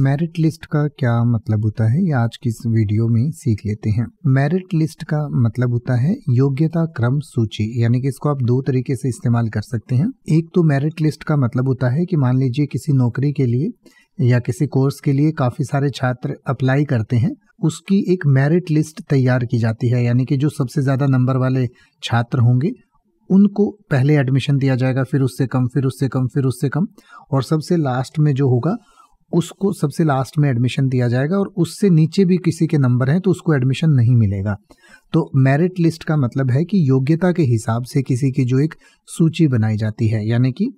merit list का क्या मतलब होता है ये आज की इस वीडियो में सीख लेते हैं मेरिट लिस्ट का मतलब होता है योग्यता क्रम सूची यानी कि इसको आप दो तरीके से इस्तेमाल कर सकते हैं एक तो मेरिट लिस्ट का मतलब होता है कि मान लीजिए किसी नौकरी के लिए या किसी कोर्स के लिए काफी सारे छात्र अप्लाई करते हैं उसकी एक मेरिट लिस्ट तैयार की जाती है यानी कि जो सबसे ज्यादा नंबर वाले छात्र होंगे उनको पहले एडमिशन दिया जाएगा फिर उससे कम फिर उससे कम फिर उससे कम और सबसे लास्ट में जो होगा उसको सबसे लास्ट में एडमिशन दिया जाएगा और उससे नीचे भी किसी के नंबर हैं तो उसको एडमिशन नहीं मिलेगा तो मेरिट लिस्ट का मतलब है कि योग्यता के हिसाब से किसी की जो एक सूची बनाई जाती है यानी कि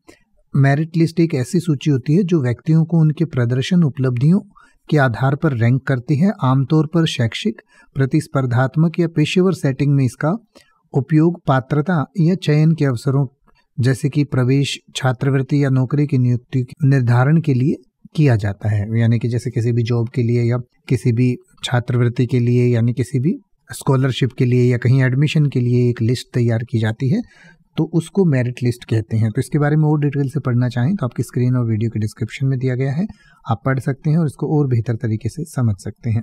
मेरिट लिस्ट एक ऐसी सूची होती है जो व्यक्तियों को उनके प्रदर्शन उपलब्धियों के आधार पर रैंक करती है आमतौर पर शैक्षिक प्रतिस्पर्धात्मक या पेशेवर सेटिंग में इसका उपयोग पात्रता या चयन के अवसरों जैसे कि प्रवेश छात्रवृत्ति या नौकरी की नियुक्ति निर्धारण के लिए किया जाता है यानी कि जैसे किसी भी जॉब के लिए या किसी भी छात्रवृत्ति के लिए यानी किसी भी स्कॉलरशिप के लिए या कहीं एडमिशन के लिए एक लिस्ट तैयार की जाती है तो उसको मेरिट लिस्ट कहते हैं तो इसके बारे में और डिटेल से पढ़ना चाहें तो आपकी स्क्रीन और वीडियो के डिस्क्रिप्शन में दिया गया है आप पढ़ सकते हैं और इसको और बेहतर तरीके से समझ सकते हैं